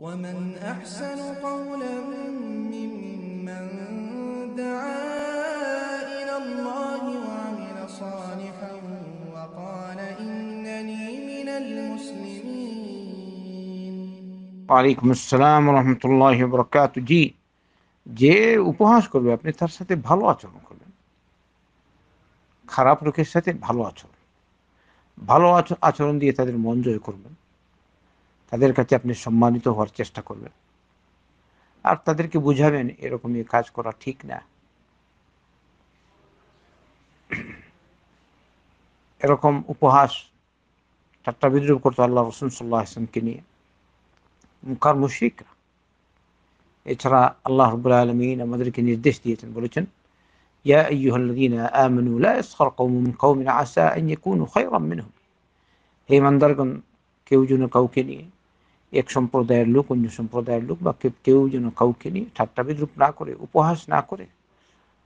ومن أحسن قولا ممن دعا إلى الله وعمل صالحا وقال إنني من المسلمين وعليكم السلام ورحمة الله وبركاته جي যে উপহাস করবে আপনি তার সাথে ভালো আচরণ করবেন খারাপ লোকের সাথে ভালো আচরণ ভালো আচরণ দিয়ে তাদের মন জয় করবেন তাদের কাছে আপনি সম্মানিত হওয়ার চেষ্টা করবেন আর তাদেরকে বুঝাবেন এরকমই কাজ করা ঠিক না এরকম উপহাস ঠাট্টা বিদ্রুপ করতো আল্লাহ রসুন সাল্লাহ আসলামকে নিয়ে মুখার মুশিকরা এছাড়া আল্লাহ রবুল্লা আলমিন আমাদেরকে নির্দেশ দিয়েছেন বলেছেন ইয়া আইয়ুহাল্লাযীনা আমানু লা ইয়াসখার কওমুন মিন কওমিন আসা আন ইয়াকুনু খায়রাম মিনহুম হে ইমানদারগণ কেউ যেন কাউকে নিয়ে এক সম্প্রদায়ের লোক অন্য সম্প্রদায়ের লোক বা কেউ যেন কাউকে নিয়ে ঠাট্টা বিদ্রুপ না করে উপহাস না করে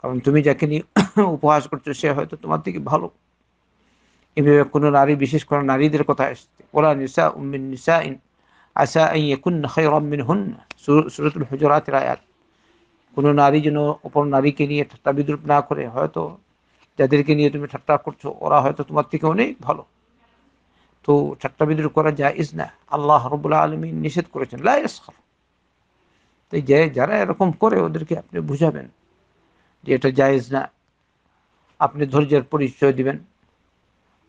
কারণ তুমি যাকে নিয়ে উপহাস করছো সে হয়তো তোমার থেকে ভালো এভাবে কোনো নারী বিশেষ করে নারীদের কথা আসছে ওরা নিসা উম্মিন নিসা ইন আসা ইন একুন হন হুন সুরতুল হজরাত রায়াত কোনো নারী যেন অপর নারীকে নিয়ে ঠাট্টা বিদ্রুপ না করে হয়তো যাদেরকে নিয়ে তুমি ঠাট্টা করছো ওরা হয়তো তোমার থেকে অনেক ভালো তো ঠাট্টা বিদ্রোহ করা ইস না আল্লাহ রবুল্লা আলমী নিষেধ করেছেন লাইসর তাই যে যারা এরকম করে ওদেরকে আপনি বুঝাবেন যে এটা জায়েজ না আপনি ধৈর্যের পরিচয় দিবেন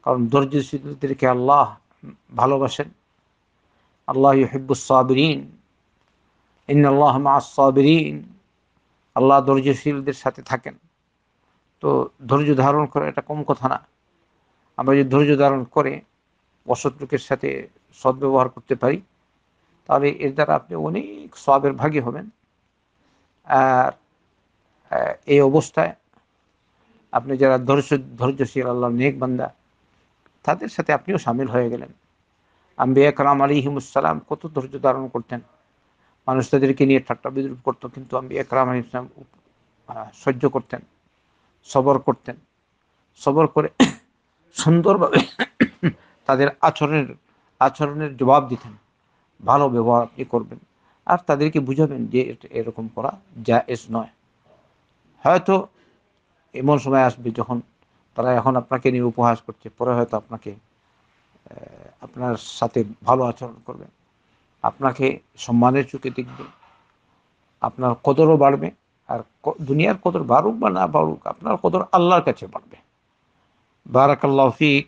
কারণ ধৈর্যশীলদেরকে আল্লাহ ভালোবাসেন আল্লাহ হিব্বুসাবিরিন ইন আল্লাহ মাসাবরিন আল্লাহ ধৈর্যশীলদের সাথে থাকেন তো ধৈর্য ধারণ করা এটা কম কথা না আমরা যদি ধৈর্য ধারণ করে অসৎলোকের সাথে সদ্ব্যবহার করতে পারি তাহলে এর দ্বারা আপনি অনেক সবের ভাগী হবেন আর এই অবস্থায় আপনি যারা ধৈর্য ধৈর্যশীল আল্লাহ নেক বান্দা তাদের সাথে আপনিও সামিল হয়ে গেলেন আম্বিয়া কালাম আলিহিমুসালাম কত ধৈর্য ধারণ করতেন মানুষ তাদেরকে নিয়ে ঠাট্টা বিদ্রুপ করতো কিন্তু আমি একরাম আলী ইসলাম সহ্য করতেন সবর করতেন সবর করে সুন্দরভাবে তাদের আচরণের আচরণের জবাব দিতেন ভালো ব্যবহার আপনি করবেন আর তাদেরকে বুঝাবেন যে এরকম করা এস নয় হয়তো এমন সময় আসবে যখন তারা এখন আপনাকে নিয়ে উপহাস করছে পরে হয়তো আপনাকে আপনার সাথে ভালো আচরণ করবে আপনাকে সম্মানের চোখে দেখবে আপনার কদরও বাড়বে আর দুনিয়ার কদর বাড়ুক বা না বাড়ুক আপনার কদর আল্লাহর কাছে বাড়বে বারাকাল্লাফিক